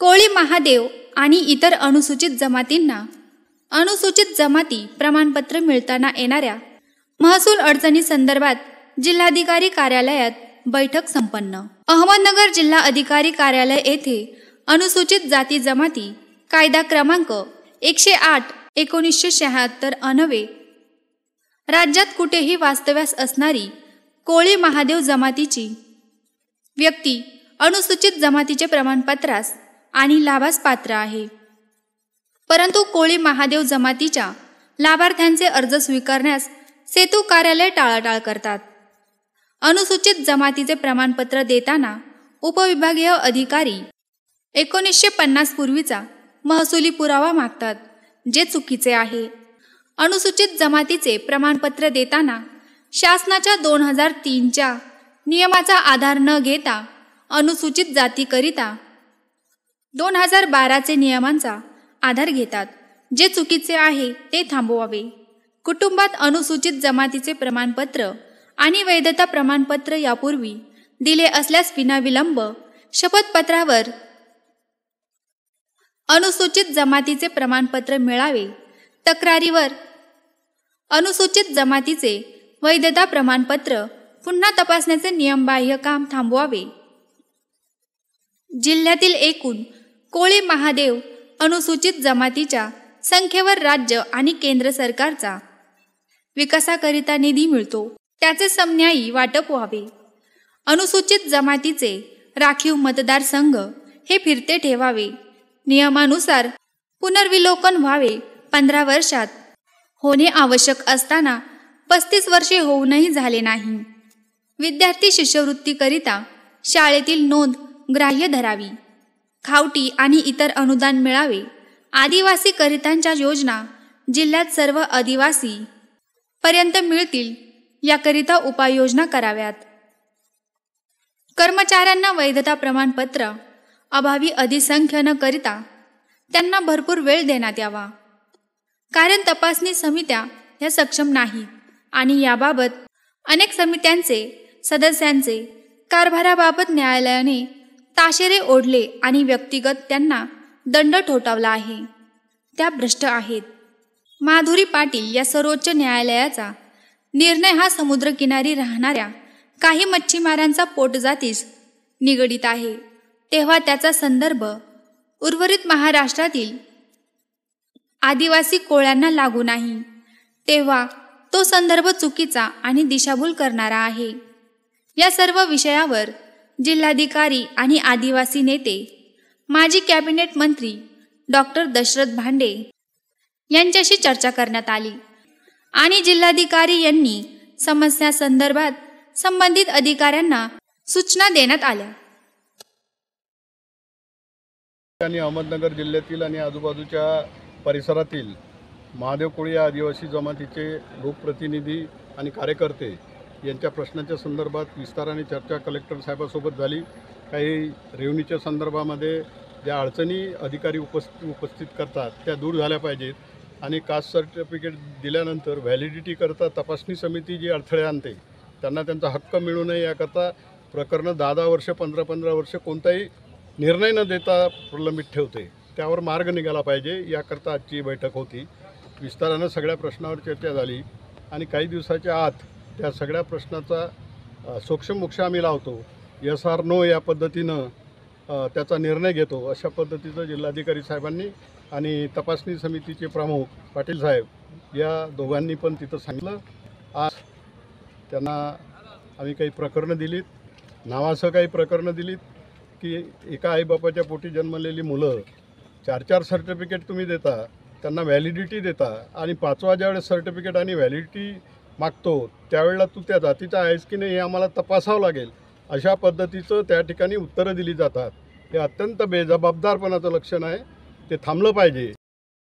कोळी महादेव आणि इतर अनुसूचित जमातींना अनुसूचित जमाती प्रमाणपत्र मिळताना येणाऱ्या महसूल अडचणी संदर्भात जिल्हाधिकारी कार्यालयात बैठक संपन्न अहमदनगर जिल्हा अधिकारी कार्यालय येथे अनुसूचित जाती जमाती कायदा क्रमांक एकशे आठ एकोणीसशे शहात्तर अनवे राज्यात कुठेही वास्तव्यास असणारी कोळी महादेव जमातीची व्यक्ती अनुसूचित जमातीचे प्रमाणपत्रास आणि लाभास पात्र आहे परंतु कोळी महादेव जमातीच्या लाभार्थ्यांचे अर्ज स्वीकारण्यास सेतू कार्यालय टाळाटाळ करतात अनुसूचित जमातीचे प्रमाणपत्र देताना उपविभागीय अधिकारी एकोणीसशे पन्नास पूर्वीचा महसुली पुरावा मागतात जे चुकीचे आहे अनुसूचित जमातीचे प्रमाणपत्र देताना शासनाच्या दोन हजार तीनच्या नियमाचा आधार न घेता अनुसूचित जातीकरिता दोन हजार बाराचे नियमांचा आधार घेतात जे चुकीचे आहे ते थांबवावे कुटुंबात अनुसूचित जमातीचे प्रमाणपत्र आणि वैधता प्रमाणपत्र यापूर्वी दिले असल्यास विनाविलंब शपथपत्रावर अनुसूचित जमातीचे प्रमाणपत्र मिळावे तक्रारीवर अनुसूचित जमातीचे वैधता प्रमाणपत्र पुन्हा तपासण्याचे नियमबाह्य काम थांबवावे जिल्ह्यातील एकूण कोळे महादेव अनुसूचित जमातीच्या संख्येवर राज्य आणि केंद्र सरकारचा विकासाकरिता निधी मिळतो त्याचे समन्यायी वाटप व्हावे अनुसूचित जमातीचे राखीव मतदारसंघ हे फिरते ठेवावे नियमानुसार पुनर्विलोकन व्हावे पंधरा वर्षात होणे आवश्यक असताना पस्तीस वर्षे होऊनही झाले नाही विद्यार्थी शिष्यवृत्तीकरिता शाळेतील नोंद ग्राह्य धरावी खावटी आणि इतर अनुदान मिळावे आदिवासी करितांच्या योजना जिल्ह्यात सर्व आदिवासी पर्यंत मिळतील याकरिता उपाययोजना कराव्यात कर्मचाऱ्यांना वैधता प्रमाणपत्र अभावी अधिसंख्य न करिता त्यांना भरपूर वेळ देण्यात यावा कारण तपासणी समित्या ह्या सक्षम नाही आणि याबाबत अनेक समित्यांचे सदस्यांचे कारभाराबाबत न्यायालयाने ताशेरे ओढले आणि व्यक्तिगत त्यांना दंड ठोठावला आहे त्या भ्रष्ट आहेत माधुरी पाटील या सर्वोच्च न्यायालयाचा निर्णय हा समुद्रकिनारी राहणाऱ्या काही मच्छीमारांचा पोट जातीस निगडित आहे तेव्हा त्याचा संदर्भ उर्वरित महाराष्ट्रातील आदिवासी कोळ्यांना लागू नाही तेव्हा तो संदर्भ चुकीचा आणि दिशाभूल करणारा आहे या सर्व विषयावर जिल्हाधिकारी आणि आदिवासी नेते माजी कॅबिनेट मंत्री डॉक्टर दशरथ भांडे यांच्याशी चर्चा करण्यात आली आणि जिल्हाधिकारी यांनी समस्या संदर्भात संबंधित अधिकाऱ्यांना सूचना देण्यात आल्या आणि अहमदनगर जिल्ह्यातील आणि आजूबाजूच्या परिसरातील महादेव कोळी आदिवासी जमातीचे लोकप्रतिनिधी आणि कार्यकर्ते यांच्या प्रश्नाच्या संदर्भात विस्ताराने चर्चा कलेक्टर साहेबासोबत झाली काही रेव्हन्यूच्या संदर्भामध्ये ज्या अडचणी अधिकारी उपस्थित उपस्थित करतात त्या दूर झाल्या पाहिजेत आणि कास्ट सर्टिफिकेट दिल्यानंतर व्हॅलिडिटीकरता तपासणी समिती जी अडथळे आणते त्यांना त्यांचा हक्क मिळू नये याकरता प्रकरणं दहा दहा वर्ष पंधरा पंधरा वर्ष कोणताही निर्णय न देता प्रलंबित ठेवते त्यावर मार्ग निघाला पाहिजे याकरता आजची बैठक होती विस्तारानं सगळ्या प्रश्नावर चर्चा झाली आणि काही दिवसाच्या आत त्या सगळ्या प्रश्नाचा मोक्ष आम्ही लावतो यस आर नो या पद्धतीनं त्याचा निर्णय घेतो अशा पद्धतीचं जिल्हाधिकारी साहेबांनी आणि तपासणी समितीचे प्रमुख पाटील साहेब या दोघांनी पण तिथं सांगितलं आज त्यांना आम्ही काही प्रकरणं दिलीत नावासह काही प्रकरणं दिलीत की एका आईबापाच्या पोटी जन्मलेली मुलं चार चार सर्टिफिकेट तुम्ही देता त्यांना व्हॅलिडिटी देता आणि पाचवा ज्यावेळेस सर्टिफिकेट आणि व्हॅलिडिटी मागतो त्यावेळेला तू त्या जातीचा आहेस की नाही हे आम्हाला तपासावं लागेल अशा पद्धतीचं त्या ठिकाणी उत्तरं दिली जातात हे अत्यंत बेजबाबदारपणाचं लक्षण आहे ते थांबलं पाहिजे